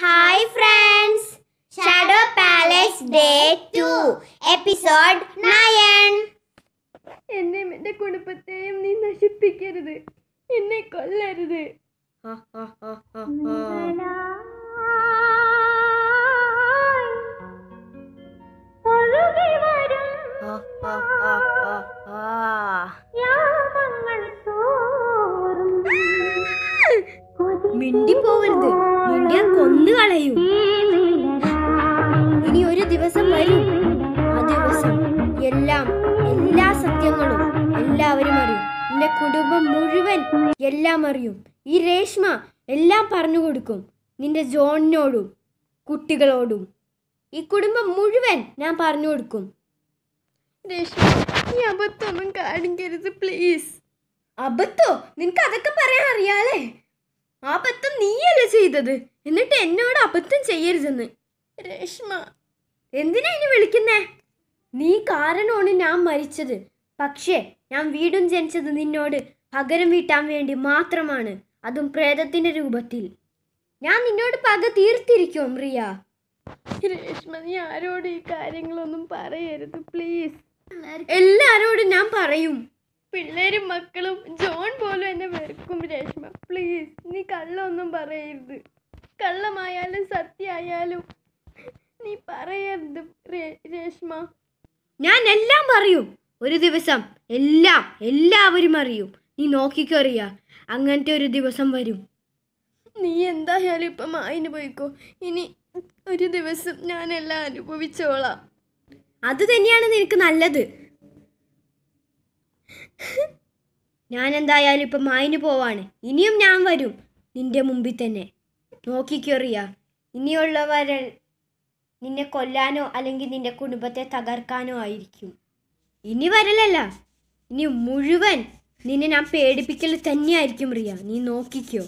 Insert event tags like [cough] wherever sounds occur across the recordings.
Hi friends shadow palace day two episode nine എന്നെയും എൻ്റെ കുടുംബത്തെയും നീ നശിപ്പിക്കരുത് എന്നെ കൊല്ലരുത് മിണ്ടിപ്പോ കൊന്നു കളയും ഇനി ഒരു ദിവസം വരും ആ ദിവസം എല്ലാം എല്ലാ സത്യങ്ങളും എല്ലാവരും അറിയും എൻ്റെ കുടുംബം മുഴുവൻ എല്ലാം അറിയും ഈ രേഷ്മ എല്ലാം പറഞ്ഞു കൊടുക്കും നിന്റെ ജോണിനോടും കുട്ടികളോടും ഈ കുടുംബം മുഴുവൻ ഞാൻ പറഞ്ഞു കൊടുക്കും രേഷ്മ നീ അബദ്ധമൊന്നും കാണിക്കരുത് പ്ലീസ് അബദ്ധോ നിനക്ക് അതൊക്കെ പറയാൻ അറിയാലേ അബദ്ധം നീയല്ലേ ചെയ്തത് എന്നിട്ട് എന്നോട് അബദ്ധം ചെയ്യരുതെന്ന് രേഷ്മ എന്തിനാ ഇനി വിളിക്കുന്നേ നീ കാരണമാണ് ഞാൻ മരിച്ചത് പക്ഷേ ഞാൻ വീടും ജനിച്ചത് നിന്നോട് പകരം വീട്ടാൻ വേണ്ടി മാത്രമാണ് അതും പ്രേതത്തിന്റെ രൂപത്തിൽ ഞാൻ നിന്നോട് പക തീർത്തിരിക്കും റിയ രേഷ്മ നീ ആരോട് ഈ കാര്യങ്ങളൊന്നും പറയരുത് പ്ലീസ് എല്ലാരോടും ഞാൻ പറയും പിള്ളേരും മക്കളും ജോൺ പോലും എന്നെ വെറുക്കും രേഷ്മ പ്ലീസ് നീ കള്ളൊന്നും പറയരുത് കള്ളമായാലും സത്യമായാലും നീ പറയരുത് രേഷ്മ ഞാൻ എല്ലാം പറയും ഒരു ദിവസം എല്ലാം എല്ലാവരും അറിയും നീ നോക്കിക്കറിയ അങ്ങനത്തെ ഒരു ദിവസം വരും നീ എന്തായാലും ഇപ്പം മായിന് പോയിക്കോ ഇനി ഒരു ദിവസം ഞാൻ എല്ലാം അനുഭവിച്ചോളാം അത് തന്നെയാണ് നിനക്ക് നല്ലത് ഞാൻ എന്തായാലും ഇപ്പം മായിന് പോവാണ് ഇനിയും ഞാൻ വരും നിന്റെ മുമ്പിൽ തന്നെ നോക്കിക്കറിയ ഇനിയുള്ളവർ നിന്നെ കൊല്ലാനോ അല്ലെങ്കിൽ നിന്റെ കുടുംബത്തെ തകർക്കാനോ ആയിരിക്കും ഇനി വരലല്ല ഇനി മുഴുവൻ നിന്നെ ഞാൻ പേടിപ്പിക്കൽ തന്നെയായിരിക്കും റിയ നീ നോക്കിക്കോ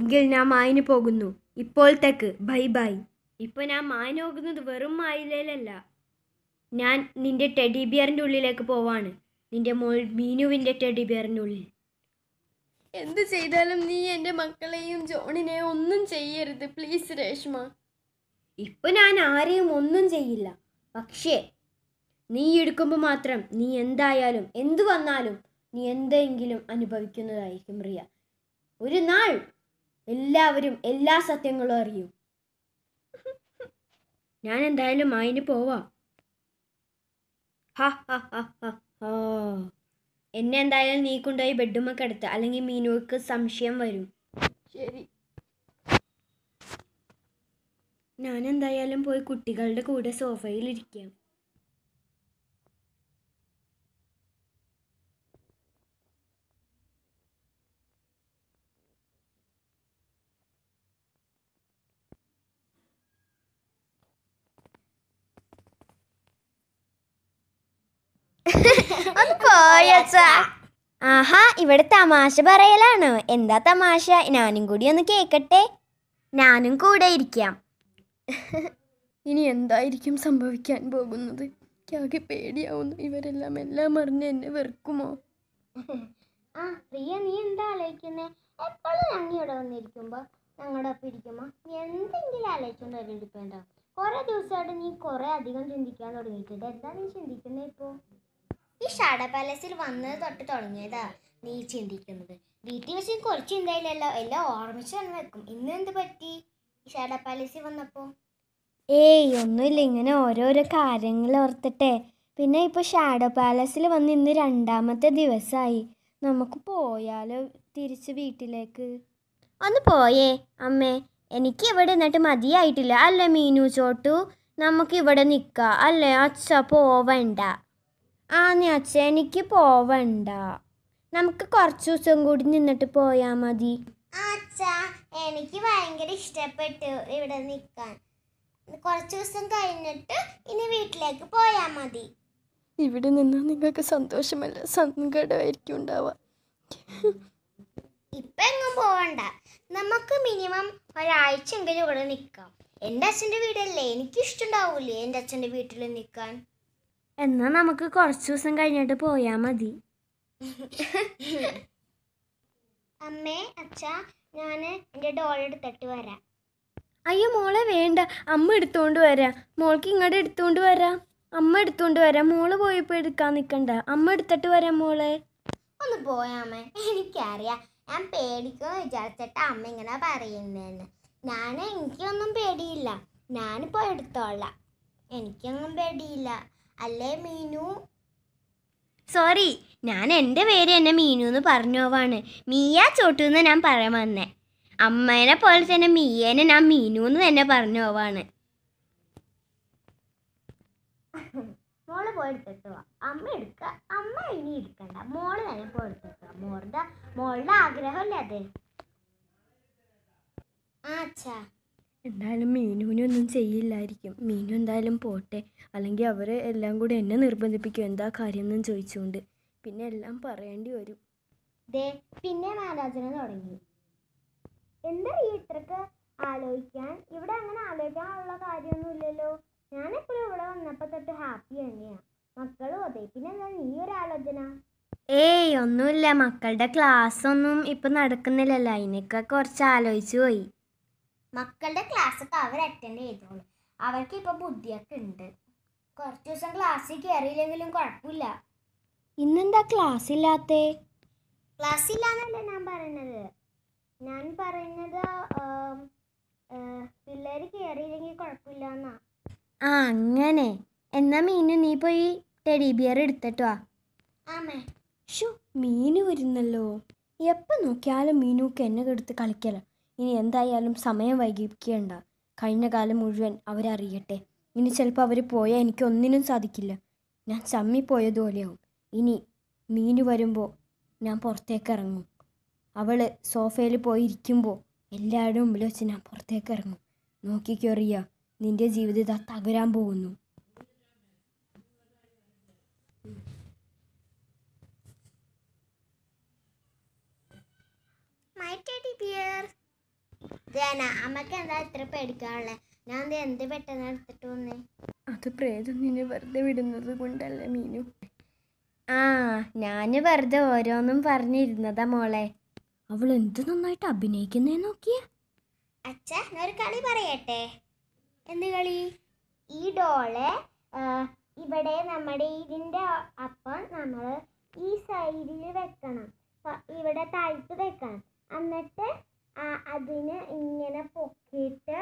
എങ്കിൽ ഞാൻ മായിന് പോകുന്നു ഇപ്പോൾ തക്ക് ബൈ ബൈ ഇപ്പൊ ഞാൻ മായിന് പോകുന്നത് വെറും മായിലല്ല ഞാൻ നിന്റെ ടെഡി ബിയറിൻ്റെ ഉള്ളിലേക്ക് പോവാണ് നിന്റെ മോൾ മീനുവിൻ്റെ ടെഡി ബിയറിൻ്റെ ഉള്ളിൽ എന്ത് ചെയ്താലും നീ എൻ്റെ മക്കളെയും ജോണിനെയും ഒന്നും ചെയ്യരുത് പ്ലീസ് രേഷ്മ ഇപ്പം ഞാൻ ആരെയും ഒന്നും ചെയ്യില്ല പക്ഷേ നീ എടുക്കുമ്പോൾ മാത്രം നീ എന്തായാലും എന്തു വന്നാലും നീ എന്തെങ്കിലും അനുഭവിക്കുന്നതായിരിക്കും റിയ ഒരു നാൾ എല്ലാവരും എല്ലാ സത്യങ്ങളും അറിയും ഞാൻ എന്തായാലും അതിന് പോവാം എന്നെ എന്തായാലും നീ കൊണ്ടുപോയി ബെഡ്റൂമൊക്കെ എടുത്ത് അല്ലെങ്കിൽ മീനുവക്ക് സംശയം വരും ശരി ഞാൻ എന്തായാലും പോയി കുട്ടികളുടെ കൂടെ സോഫയിലിരിക്കാം ആഹാ ഇവിടെ തമാശ പറയലാണ് എന്താ തമാശ ഞാനും കൂടി ഒന്ന് കേക്കട്ടെ ഞാനും കൂടെ ഇരിക്കാം ഇനി എന്തായിരിക്കും സംഭവിക്കാൻ പോകുന്നത് എനിക്കാകെ പേടിയാവുന്നു ഇവരെല്ലാം എല്ലാം അറിഞ്ഞ് എന്നെ വെറുക്കുമോ ആ പ്രിയ നീ എന്താ ആലോചിക്കുന്നേ എപ്പോഴും ഞങ്ങൾ ഇവിടെ വന്നിരിക്കുമ്പോ ഞങ്ങളുടെ ഒപ്പം ഇരിക്കുമ്പോ നീ എന്തെങ്കിലും ആലോചിച്ചുകൊണ്ട് വരെ കുറേ ദിവസമായിട്ട് നീ കുറേ അധികം ചിന്തിക്കാൻ തുടങ്ങിയിട്ടുണ്ട് എന്താ നീ ചിന്തിക്കുന്നത് ഇപ്പോ ഈ ഷാഡ പാലസിൽ വന്നത് തൊട്ട് തുടങ്ങിയതാ നീ ചിന്തിക്കുന്നത് വീട്ടിൽ വെച്ച് കുറച്ച് ചിന്തയില്ലല്ലോ എല്ലാം ഓർമ്മിച്ച് തന്നെ വെക്കും ഇന്ന് എന്ത് പറ്റി ഈ ഷാഡ പാലസിൽ വന്നപ്പോൾ ഏയ് ഒന്നുമില്ല ഇങ്ങനെ ഓരോരോ കാര്യങ്ങൾ ഓർത്തിട്ടെ പിന്നെ ഇപ്പൊ ഷാഡോ പാലസിൽ വന്ന് ഇന്ന് രണ്ടാമത്തെ ദിവസമായി നമുക്ക് പോയാലോ തിരിച്ച് വീട്ടിലേക്ക് ഒന്ന് പോയേ അമ്മേ എനിക്ക് ഇവിടെ നിന്നിട്ട് മതിയായിട്ടില്ല അല്ലേ മീനു ചോട്ടു നമുക്ക് ഇവിടെ നിൽക്കാം അല്ലേ അച്ഛ പോവണ്ട ആന്ന് അച്ഛ എനിക്ക് പോവണ്ട നമുക്ക് കുറച്ച് ദിവസം കൂടി നിന്നിട്ട് പോയാ മതി എനിക്ക് ഭയങ്കര ഇഷ്ടപ്പെട്ടു ഇവിടെ നിൽക്കാൻ കുറച്ച് ദിവസം കഴിഞ്ഞിട്ട് ഇനി വീട്ടിലേക്ക് പോയാ മതി ഇവിടെ നിന്ന് നിങ്ങൾക്ക് സന്തോഷമല്ല സങ്കടമായിരിക്കും ഉണ്ടാവുക ഇപ്പൊ എങ്ങും പോവണ്ട നമുക്ക് മിനിമം ഒരാഴ്ചയെങ്കിലും ഇവിടെ നിൽക്കാം എൻ്റെ അച്ഛൻ്റെ വീടല്ലേ എനിക്കിഷ്ടമുണ്ടാവൂലേ എൻ്റെ അച്ഛൻ്റെ വീട്ടിൽ നിൽക്കാൻ എന്നാൽ നമുക്ക് കുറച്ച് ദിവസം കഴിഞ്ഞിട്ട് പോയാൽ മതി [laughs] അമ്മേ അച്ഛ ഞാൻ എൻ്റെ ഡോൾ എടുത്തിട്ട് വരാം അയ്യോ മോളെ വേണ്ട അമ്മ എടുത്തുകൊണ്ട് വരാം മോൾക്ക് ഇങ്ങോട്ട് എടുത്തുകൊണ്ട് വരാം അമ്മ എടുത്തുകൊണ്ട് വരാം മോള് പോയപ്പോ എടുക്കാൻ നിൽക്കണ്ട അമ്മ എടുത്തിട്ട് വരാം മോളെ ഒന്ന് പോയാമേ എനിക്കറിയാം ഞാൻ പേടിക്കുമെന്ന് വിചാരിച്ചിട്ട് അമ്മ ഇങ്ങനെ പറയുന്നതെന്ന് ഞാൻ എനിക്കൊന്നും പേടിയില്ല ഞാനിപ്പോ എടുത്തോളാം എനിക്കൊന്നും പേടിയില്ല അല്ലേ മീനു സോറി ഞാൻ എൻ്റെ പേര് തന്നെ മീനു എന്ന് പറഞ്ഞോവാണ് മീയ ചോട്ടു എന്ന് ഞാൻ പറയാൻ വന്നേ അമ്മേനെ പോലെ തന്നെ മിയേനെ ഞാൻ മീനു എന്ന് തന്നെ പറഞ്ഞോവാണ് മോള് പോയെടുത്തിട്ട് അമ്മ എടുക്ക അമ്മ ഇനി എടുക്കണ്ട മോള് തന്നെ പോയെടുത്തിട്ട് മോളുടെ മോളുടെ ആഗ്രഹമല്ലേ അത് ആച്ചാ എന്തായാലും മീനുവിനൊന്നും ചെയ്യില്ലായിരിക്കും മീനു എന്തായാലും പോട്ടെ അല്ലെങ്കിൽ അവർ എല്ലാം കൂടി എന്നെ നിർബന്ധിപ്പിക്കും എന്താ കാര്യം എന്നും ചോദിച്ചുകൊണ്ട് പിന്നെ എല്ലാം പറയേണ്ടി വരും ദേ പിന്നെ ആലോചന തുടങ്ങി എന്താ ഈ ഇത്രക്ക് ആലോചിക്കാൻ ഇവിടെ അങ്ങനെ ആലോചിക്കാനുള്ള കാര്യമൊന്നുമില്ലല്ലോ ഞാൻ ഞാനെപ്പോഴും ഇവിടെ വന്നപ്പോൾ തൊട്ട് ഹാപ്പി തന്നെയാ മക്കളും അതെ പിന്നെ എന്താ നീ ഒരു ആലോചന ഏയ് ഒന്നുമില്ല മക്കളുടെ ക്ലാസ് ഒന്നും ഇപ്പൊ നടക്കുന്നില്ലല്ലോ അതിനൊക്കെ കുറച്ച് ആലോചിച്ചു പോയി മക്കളുടെ ക്ലാസ് ഒക്കെ അവർ അറ്റൻഡ് ചെയ്തോളൂ അവർക്ക് ഇപ്പൊ ബുദ്ധിയൊക്കെ ഉണ്ട് കുറച്ച് ദിവസം ക്ലാസ്സിൽ കയറിയില്ലെങ്കിലും കുഴപ്പമില്ല ഇന്നെന്താ ക്ലാസ് ഇല്ലാത്തേ ക്ലാസ് ഇല്ലാന്നല്ലേ ഞാൻ പറയുന്നത് ഞാൻ പറയുന്നത് പിള്ളേര് കയറിയില്ലെങ്കിൽ കുഴപ്പമില്ല എന്നാ ആ അങ്ങനെ എന്നാ മീനു നീ പോയി ടെഡി ബിയർ എടുത്തിട്ടോ ആമേ ഷു മീനു വരുന്നല്ലോ എപ്പോൾ നോക്കിയാലും മീനുക്ക് എന്നെ എടുത്ത് കളിക്കല ഇനി എന്തായാലും സമയം വൈകിപ്പിക്കേണ്ട കഴിഞ്ഞ കാലം മുഴുവൻ അവരറിയട്ടെ ഇനി ചിലപ്പോൾ അവർ പോയാൽ എനിക്ക് ഒന്നിനും സാധിക്കില്ല ഞാൻ ചമ്മിപ്പോയതുപോലെയാവും ഇനി മീനു വരുമ്പോൾ ഞാൻ പുറത്തേക്ക് ഇറങ്ങും അവൾ സോഫയിൽ പോയി ഇരിക്കുമ്പോൾ എല്ലാവരുടെ മുമ്പിൽ വെച്ച് ഞാൻ പുറത്തേക്ക് ഇറങ്ങും നോക്കിക്കോ നിന്റെ ജീവിതം ഇതാ തകരാൻ പോകുന്നു My teddy bear. അമ്മക്ക് എന്താ ഇത്ര പേടിക്കാനുള്ളത് ഞാൻ എന്ത് പെട്ടെന്ന് എടുത്തിട്ട് വന്നേ അത് പ്രേതം നിന്നെ വെറുതെ വിടുന്നത് കൊണ്ടല്ല മീനു ആ ഞാൻ വെറുതെ ഓരോന്നും പറഞ്ഞിരുന്നതാ മോളെ അവൾ എന്ത് നന്നായിട്ട് അഭിനയിക്കുന്നേ നോക്കിയ അച്ഛ ഒരു കളി പറയട്ടെ എന്ത് കളി ഈ ഡോളെ ഇവിടെ നമ്മുടെ ഇതിൻ്റെ അപ്പം നമ്മൾ ഈ സൈഡിൽ വെക്കണം ഇവിടെ താഴ്ത്ത് വെക്കണം എന്നിട്ട് അതിനെ ഇങ്ങനെ പൊക്കിയിട്ട്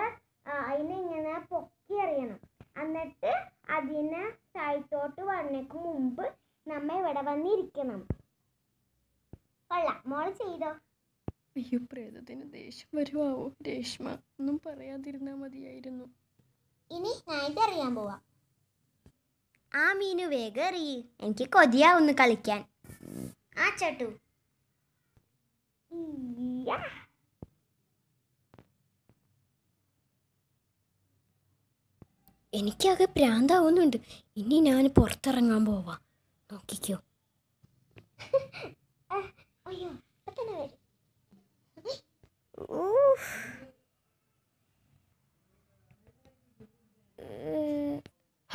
അതിനെ ഇങ്ങനെ പൊക്കി എറിയണം എന്നിട്ട് അതിനെ താഴത്തോട്ട് വരണേക്ക് മുമ്പ് നമ്മ ഇവിടെ വന്നിരിക്കണം കൊള്ളാം മോൾ ചെയ്തോ അയ്യോ പ്രേതത്തിന് ദേഷ്യം വരുവാവോ രേഷ്മ ഒന്നും പറയാതിരുന്നാ മതിയായിരുന്നു ഇനി ഞാനിത് അറിയാൻ പോവാ ആ മീനു വേഗം എറിയ എനിക്ക് കൊതിയാവുന്നു കളിക്കാൻ ആ ചേട്ടു Yeah. എനിക്കാകെ പ്രാന്താവുന്നുണ്ട് ഇനി ഞാൻ പുറത്തിറങ്ങാൻ പോവാ നോക്കിക്കോ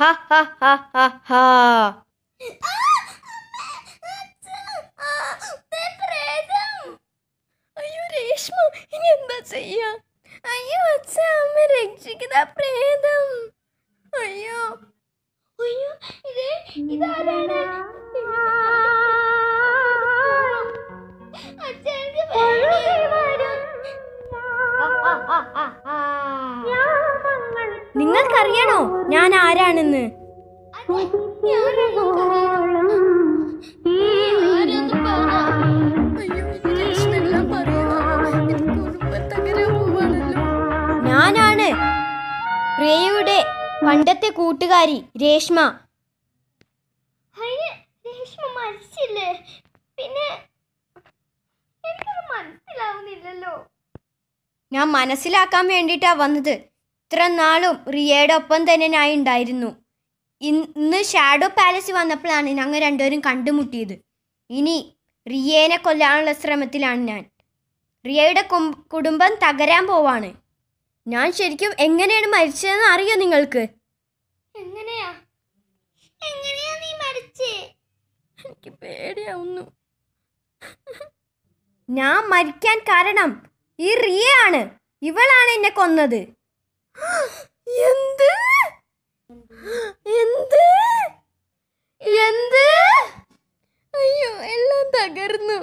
ha ha ha ha ha അയ്യോ രേഷ്മ ഇനി എന്താ ചെയ്യാ അയ്യോ അച്ഛ അമ്മ രക്ഷിക്കുന്ന പ്രേതം നിങ്ങൾക്കറിയണോ ഞാൻ ആരാണെന്ന് ഞാനാണ് പ്രിയയുടെ പണ്ടത്തെ കൂട്ടുകാരി രേഷ്മ പിന്നെ എനിക്കത് മനസ്സിലാവുന്നില്ലല്ലോ ഞാൻ മനസ്സിലാക്കാൻ വേണ്ടിയിട്ടാ വന്നത് ഇത്ര നാളും റിയയുടെ ഒപ്പം തന്നെ ഞാൻ ഉണ്ടായിരുന്നു ഇന്ന് ഷാഡോ പാലസ് വന്നപ്പോഴാണ് ഞങ്ങൾ രണ്ടുപേരും കണ്ടുമുട്ടിയത് ഇനി റിയേനെ കൊല്ലാനുള്ള ശ്രമത്തിലാണ് ഞാൻ റിയയുടെ കുടുംബം തകരാൻ പോവാണ് ഞാൻ ശരിക്കും എങ്ങനെയാണ് മരിച്ചതെന്ന് അറിയോ നിങ്ങൾക്ക് എങ്ങനെയാ എങ്ങനെയാ നീ മരിച്ചേ എനിക്ക് പേടിയാവുന്നു ഞാൻ മരിക്കാൻ കാരണം ഈ റിയ ആണ് ഇവളാണ് എന്നെ കൊന്നത് എന്ത് എന്ത് എന്ത് അയ്യോ എല്ലാം തകർന്നു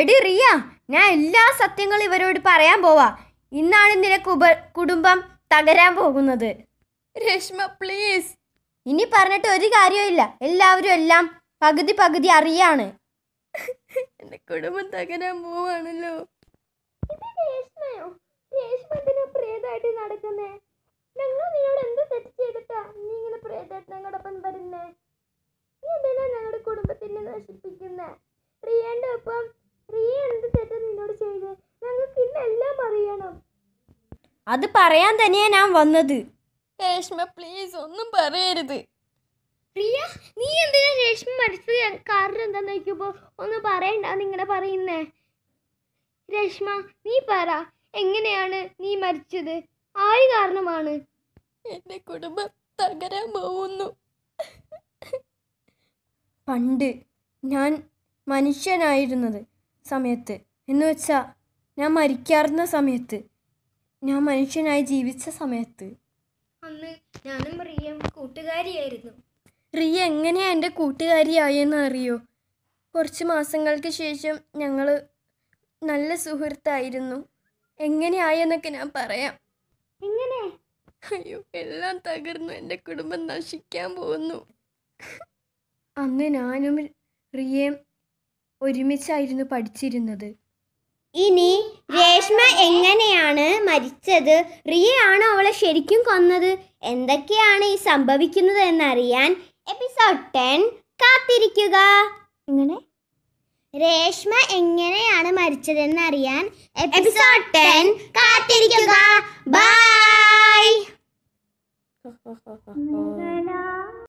എടി റിയ ഞാൻ എല്ലാ സത്യങ്ങളും ഇവരോട് പറയാൻ പോവാ ഇന്നാണ് നിനക്ക് ഉപ കുടുംബം തകരാൻ പോകുന്നത് രശ്മ പ്ലീസ് ഇനി പറഞ്ഞിട്ട് ഒരു ഇല്ല എല്ലാവരും എല്ലാം പകുതി പകുതി അറിയാണ് എന്റെ കുടുംബം തകരാൻ പോവാണല്ലോ നടക്കുന്നേ എന്ത് തെറ്റ് നീ ഇങ്ങനെ വരുന്നേ നീ ഞങ്ങളുടെ കുടുംബത്തിനെ നശിപ്പിക്കുന്നേ എന്ത് തെറ്റ് നിന്നോട് ഇന്നെല്ലാം അത് പറയാൻ തന്നെയാ ഞാൻ വന്നത് രേഷ്മ പ്ലീസ് ഒന്നും പറയരുത് പ്രിയ നീ എന്തിനാ രേഷ്മി മരിച്ചത് കാരണം എന്താന്ന് നോക്കിയപ്പോൾ ഒന്ന് പറയണ്ട നിങ്ങളെ പറയുന്നേ രേഷ്മ നീ പറ എങ്ങനെയാണ് നീ മരിച്ചത് ആര് കാരണമാണ് എന്റെ കുടുംബം തകരാൻ പോകുന്നു പണ്ട് ഞാൻ മനുഷ്യനായിരുന്നത് സമയത്ത് എന്ന് വെച്ചാ ഞാൻ മരിക്കാറുന്ന സമയത്ത് ഞാൻ മനുഷ്യനായി ജീവിച്ച സമയത്ത് അന്ന് ഞാനും പ്രിയം കൂട്ടുകാരിയായിരുന്നു റിയ എങ്ങനെയാണ് എൻ്റെ കൂട്ടുകാരിയായെന്ന് അറിയോ കുറച്ച് മാസങ്ങൾക്ക് ശേഷം ഞങ്ങൾ നല്ല സുഹൃത്തായിരുന്നു എങ്ങനെയായെന്നൊക്കെ ഞാൻ പറയാം എങ്ങനെ അയ്യോ എല്ലാം തകർന്നു എൻ്റെ കുടുംബം നശിക്കാൻ പോകുന്നു അന്ന് ഞാനും റിയയും ഒരുമിച്ചായിരുന്നു പഠിച്ചിരുന്നത് ഇനി രേഷ്മ എങ്ങനെയാണ് മരിച്ചത് റിയയാണോ അവളെ ശരിക്കും കൊന്നത് എന്തൊക്കെയാണ് ഈ സംഭവിക്കുന്നത് എന്നറിയാൻ എപ്പിസോഡ് ടെൻ കാത്തിരിക്കുക ഇങ്ങനെ രേഷ്മ എങ്ങനെയാണ് മരിച്ചതെന്ന് അറിയാൻ എപ്പിസോഡ് ടെൻ കാത്തിരിക്കുക ബൈ [laughs] [laughs]